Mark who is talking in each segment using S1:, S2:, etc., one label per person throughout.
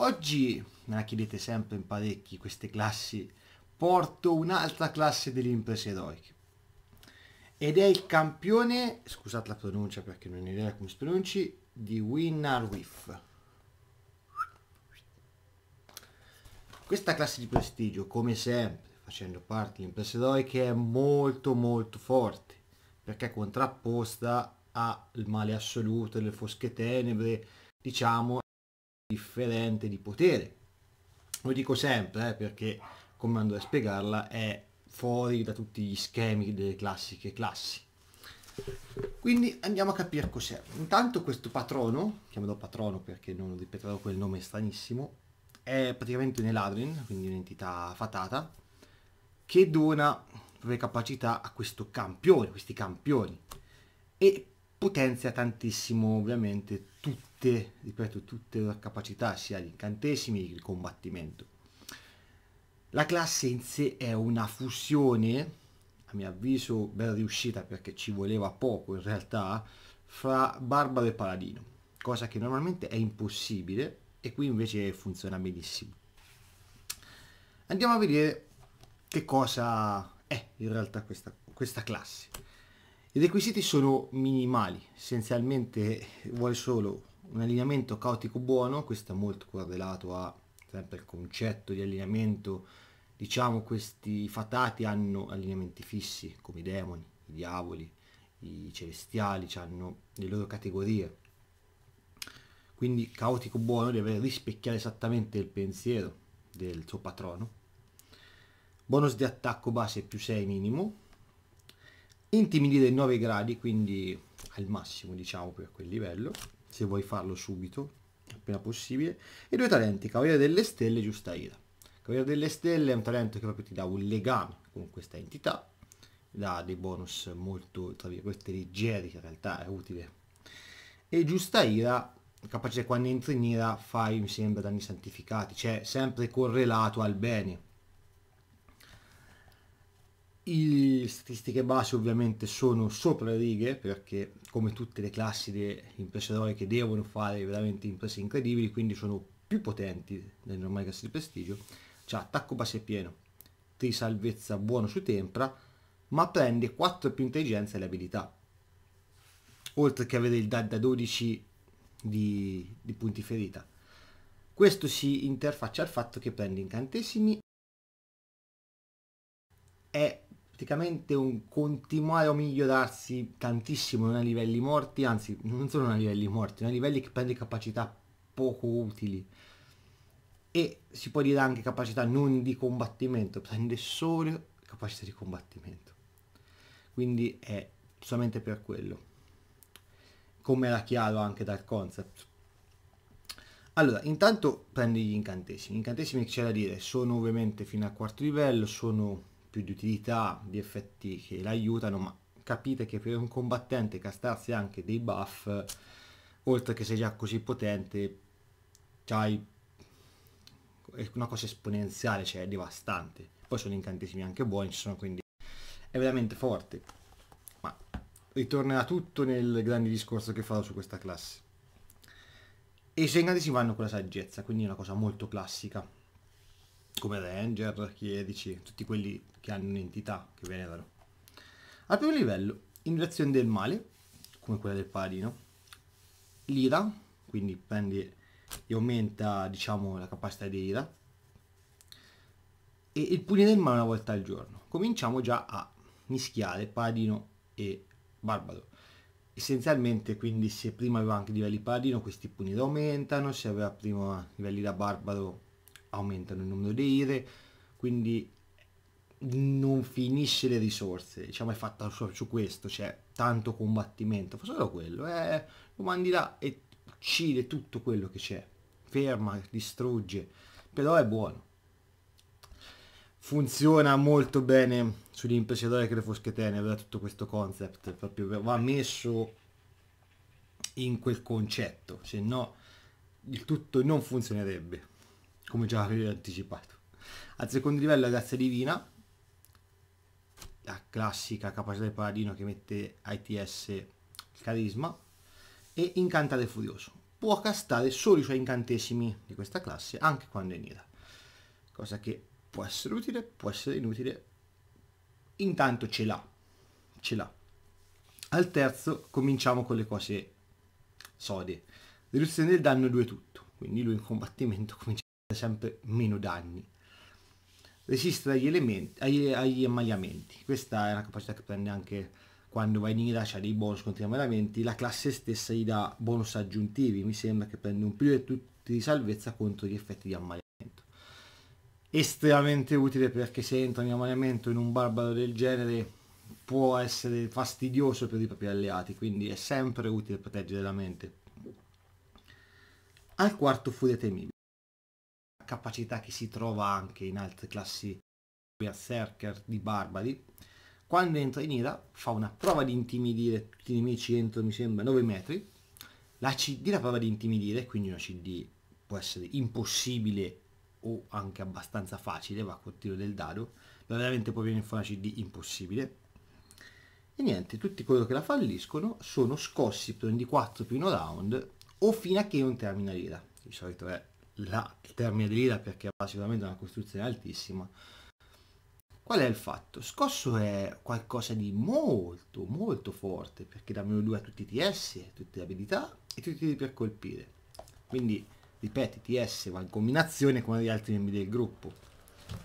S1: Oggi me la chiedete sempre in parecchi queste classi, porto un'altra classe delle imprese eroiche. Ed è il campione, scusate la pronuncia perché non ho idea come si pronunci, di Winner Whiff. Questa classe di prestigio, come sempre, facendo parte di imprese eroiche, è molto molto forte, perché è contrapposta al male assoluto delle fosche tenebre, diciamo differente di potere. Lo dico sempre eh, perché, come andrò a spiegarla, è fuori da tutti gli schemi delle classiche classi. Quindi andiamo a capire cos'è. Intanto questo patrono, chiamerò patrono perché non ripeterò quel nome stranissimo, è praticamente un Eladrin, quindi un'entità fatata, che dona le capacità a questo campione, questi campioni, e potenzia tantissimo ovviamente tutto tutte, ripeto, tutte le capacità, sia gli incantesimi che il combattimento. La classe in sé è una fusione, a mio avviso ben riuscita perché ci voleva poco in realtà, fra barbaro e paladino, cosa che normalmente è impossibile e qui invece funziona benissimo. Andiamo a vedere che cosa è in realtà questa, questa classe. I requisiti sono minimali, essenzialmente vuole solo un allineamento caotico buono, questo è molto correlato a sempre il concetto di allineamento, diciamo questi fatati hanno allineamenti fissi come i demoni, i diavoli, i celestiali, cioè hanno le loro categorie. Quindi caotico buono deve rispecchiare esattamente il pensiero del suo patrono. Bonus di attacco base più 6 minimo. Intimidire 9 gradi, quindi al massimo diciamo per quel livello se vuoi farlo subito, appena possibile, e due talenti, Cavaliere delle Stelle e Giusta Ira. Cavaliere delle Stelle è un talento che proprio ti dà un legame con questa entità, dà dei bonus molto, tra virgolette, leggeri, che in realtà è utile. E Giusta Ira, capace quando entri in ira fai, mi sembra, danni santificati, cioè sempre correlato al bene le statistiche base ovviamente sono sopra le righe perché come tutte le classi di imprese che devono fare veramente imprese incredibili quindi sono più potenti delle normali classi di prestigio c'è attacco base pieno tri salvezza buono su tempra ma prende 4 più intelligenza e le abilità oltre che avere il dad da 12 di, di punti ferita questo si interfaccia al fatto che prende incantesimi è praticamente un continuare a migliorarsi tantissimo, non a livelli morti, anzi non sono a livelli morti, ma a livelli che prende capacità poco utili e si può dire anche capacità non di combattimento, prende solo capacità di combattimento. Quindi è solamente per quello, come era chiaro anche dal concept. Allora, intanto prende gli incantesimi. Gli incantesimi c'è da dire, sono ovviamente fino al quarto livello, sono più di utilità, di effetti che l'aiutano, ma capite che per un combattente castarsi anche dei buff, oltre che sei già così potente, c'hai una cosa esponenziale, cioè è devastante. Poi sono incantesimi anche buoni, ci sono quindi è veramente forte. Ma ritornerà tutto nel grande discorso che farò su questa classe. E i suoi incantesimi vanno con la saggezza, quindi è una cosa molto classica come ranger, chierici, tutti quelli che hanno un'entità che venerano. Al primo livello, indirezione del male, come quella del paladino, l'ira, quindi prende e aumenta diciamo, la capacità di ira, e il Pugno del male una volta al giorno. Cominciamo già a mischiare paladino e barbaro. Essenzialmente quindi se prima aveva anche livelli paladino questi punire aumentano, se aveva prima livelli da barbaro aumentano il numero di ire, quindi non finisce le risorse, diciamo è fatta su, su questo, c'è tanto combattimento, fa solo quello, eh, lo mandi là e uccide tutto quello che c'è, ferma, distrugge, però è buono. Funziona molto bene sull'impressione che le fosche tenere, tutto questo concept, proprio va messo in quel concetto, se no il tutto non funzionerebbe come già avevo anticipato. Al secondo livello la grazia divina, la classica capacità del paladino che mette ITS il carisma, e incantare furioso. Può castare solo i suoi incantesimi di questa classe anche quando è nera, cosa che può essere utile, può essere inutile, intanto ce l'ha, ce l'ha. Al terzo cominciamo con le cose sode. Riduzione del danno 2 tutto, quindi lui in combattimento comincia sempre meno danni. Resiste agli, elementi, agli, agli ammaliamenti. Questa è una capacità che prende anche quando vai in ira, c'ha dei bonus contro gli ammaliamenti. La classe stessa gli dà bonus aggiuntivi. Mi sembra che prende un più e tutti di salvezza contro gli effetti di ammaliamento. Estremamente utile perché se entra in ammaliamento in un barbaro del genere può essere fastidioso per i propri alleati. Quindi è sempre utile proteggere la mente. Al quarto furia temibile capacità che si trova anche in altre classi berserker di barbari. Quando entra in ira fa una prova di intimidire tutti i nemici entro, mi sembra, 9 metri. La CD, la prova di intimidire, quindi una CD può essere impossibile o anche abbastanza facile, va col tiro del dado, ma veramente può viene fuori una CD impossibile. E niente, tutti coloro che la falliscono sono scossi per ogni 4 più 1 round o fino a che non termina l'ira. Di solito è la, il termine dell'ira perché ha sicuramente una costruzione altissima. Qual è il fatto? Scosso è qualcosa di molto, molto forte, perché da meno 2 a tutti i TS, tutte le abilità e tutti i tiri per colpire. Quindi, ripeto, TS va in combinazione con gli altri membri del gruppo,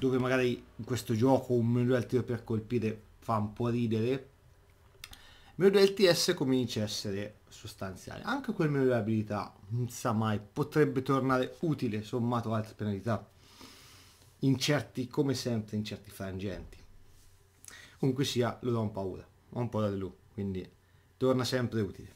S1: dove magari in questo gioco un meno 2 al tiro per colpire fa un po' ridere, menu del TS comincia a essere sostanziale. Anche quel menu dell'abilità, non sa mai, potrebbe tornare utile sommato altre penalità. In certi, come sempre, in certi frangenti. Comunque sia, lo do un paura, ho un po' da lui, quindi torna sempre utile.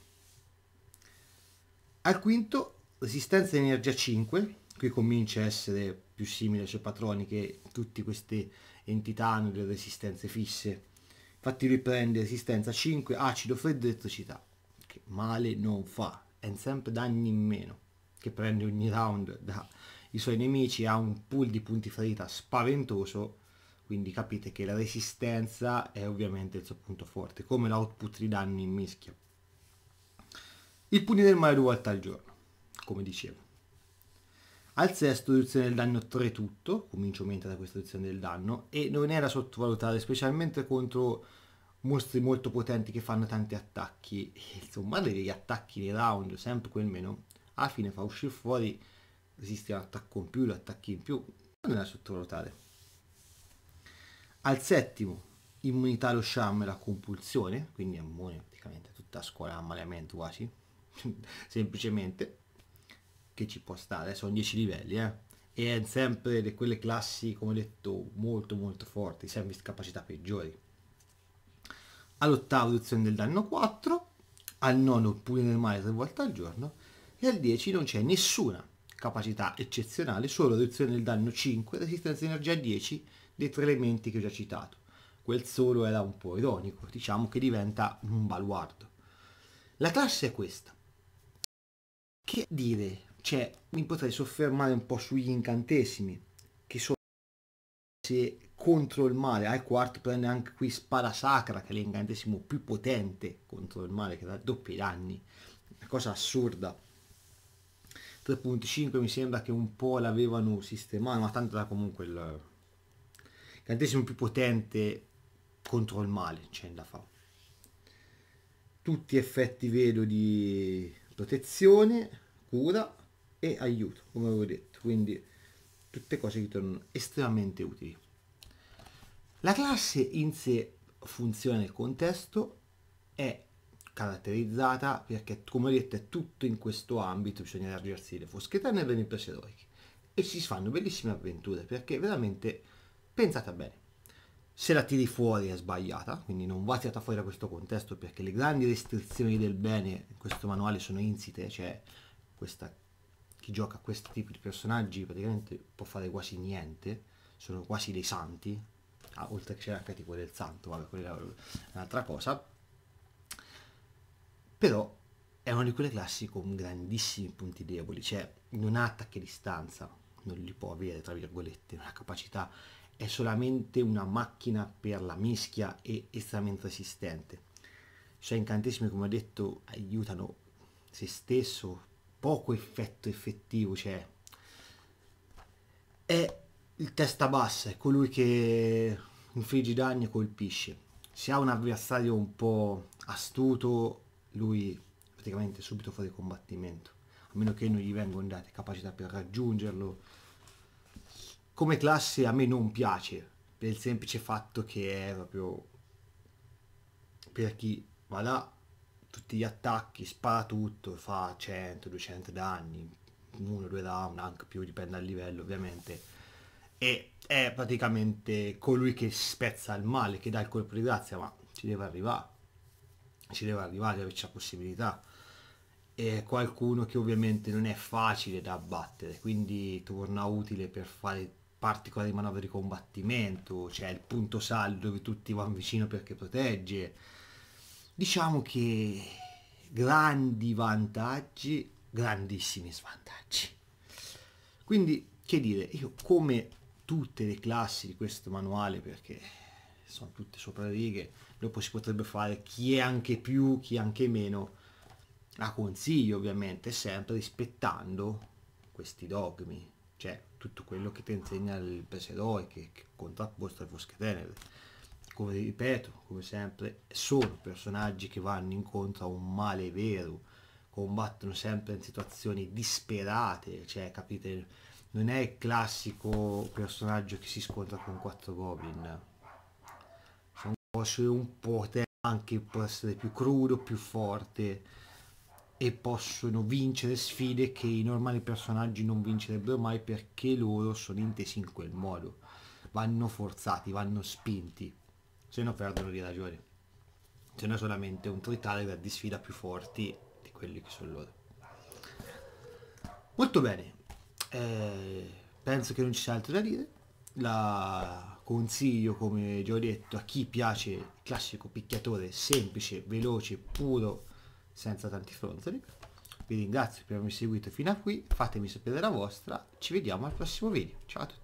S1: Al quinto, resistenza di energia 5, qui comincia a essere più simile ai suoi patroni che tutte queste entità hanno delle resistenze fisse Infatti riprende resistenza 5, acido, freddo, elettricità. Che male non fa, è sempre danni in meno. Che prende ogni round dai suoi nemici, ha un pool di punti ferita spaventoso. Quindi capite che la resistenza è ovviamente il suo punto forte, come l'output di danni in mischia. Il punire il male due volte al giorno, come dicevo. Al sesto riduzione del danno 3 tutto, comincio aumenta da questa riduzione del danno, e non è da sottovalutare, specialmente contro mostri molto potenti che fanno tanti attacchi, e il degli attacchi nei round, sempre quel meno, alla fine fa uscire fuori, esiste un attacco in più, l'attacchi in più, non è da sottovalutare. Al settimo, immunità allo sham e la compulsione, quindi è ammone praticamente tutta scuola a ammaliamento quasi, semplicemente che ci può stare, sono 10 livelli, eh? e è sempre di quelle classi, come detto, molto molto forti, sempre capacità peggiori. All'ottava riduzione del danno 4, al nono pulire nel male 3 volte al giorno, e al 10 non c'è nessuna capacità eccezionale, solo riduzione del danno 5, resistenza energia 10 dei tre elementi che ho già citato. Quel solo era un po' ironico, diciamo che diventa un baluardo. La classe è questa. Che dire cioè mi potrei soffermare un po' sugli incantesimi che sono se contro il male al quarto prende anche qui spada sacra che è l'incantesimo più potente contro il male che dà doppi danni una cosa assurda 3.5 mi sembra che un po' l'avevano sistemato ma tanto era comunque il incantesimo più potente contro il male c'è da fare tutti effetti vedo di protezione cura e aiuto, come avevo detto, quindi tutte cose che tornano estremamente utili. La classe in sé funziona nel contesto, è caratterizzata perché, come ho detto, è tutto in questo ambito, bisogna allargarsi le fosche eterne e bene imprese eroiche. E si fanno bellissime avventure perché veramente pensata bene. Se la tiri fuori è sbagliata, quindi non va tirata fuori da questo contesto perché le grandi restrizioni del bene in questo manuale sono insite, cioè questa chi gioca questi tipi di personaggi praticamente può fare quasi niente, sono quasi dei santi, ah, oltre che c'è anche tipo del santo, vabbè, quella è un'altra cosa, però è una di quelle classi con grandissimi punti deboli, cioè non ha attacchi a distanza, non li può avere, tra virgolette, non capacità, è solamente una macchina per la mischia e estremamente resistente. Cioè incantesimi, come ho detto, aiutano se stesso poco effetto effettivo Cioè, è il testa bassa, è colui che infligge danni e colpisce. Se ha un avversario un po' astuto, lui praticamente subito fuori combattimento. A meno che non gli vengano date capacità per raggiungerlo. Come classe a me non piace, per il semplice fatto che è proprio per chi va là tutti gli attacchi, spara tutto, fa 100-200 danni, uno, due round, anche più, dipende dal livello ovviamente. E è praticamente colui che spezza il male, che dà il colpo di grazia, ma ci deve arrivare, ci deve arrivare, deve c'è possibilità. E qualcuno che ovviamente non è facile da abbattere, quindi torna utile per fare particolari manovre di combattimento, c'è cioè il punto saldo dove tutti vanno vicino perché protegge diciamo che grandi vantaggi, grandissimi svantaggi. Quindi, che dire, io come tutte le classi di questo manuale, perché sono tutte sopra righe, dopo si potrebbe fare chi è anche più, chi è anche meno, la consiglio ovviamente sempre rispettando questi dogmi, cioè tutto quello che ti insegna il Peseroi, che, che contrapposto al Fosche Tenere come ripeto, come sempre, sono personaggi che vanno incontro a un male vero, combattono sempre in situazioni disperate, cioè capite, non è il classico personaggio che si scontra con quattro goblin, sono essere un po' anche può essere più crudo, più forte e possono vincere sfide che i normali personaggi non vincerebbero mai perché loro sono intesi in quel modo, vanno forzati, vanno spinti se no perdono via la gioia. Ce n'è solamente un Tritalia di sfida più forti di quelli che sono loro. Molto bene, eh, penso che non ci sia altro da dire. La consiglio, come già ho detto, a chi piace il classico picchiatore semplice, veloce, puro, senza tanti fronzoli. Vi ringrazio per avermi seguito fino a qui, fatemi sapere la vostra, ci vediamo al prossimo video. Ciao a tutti!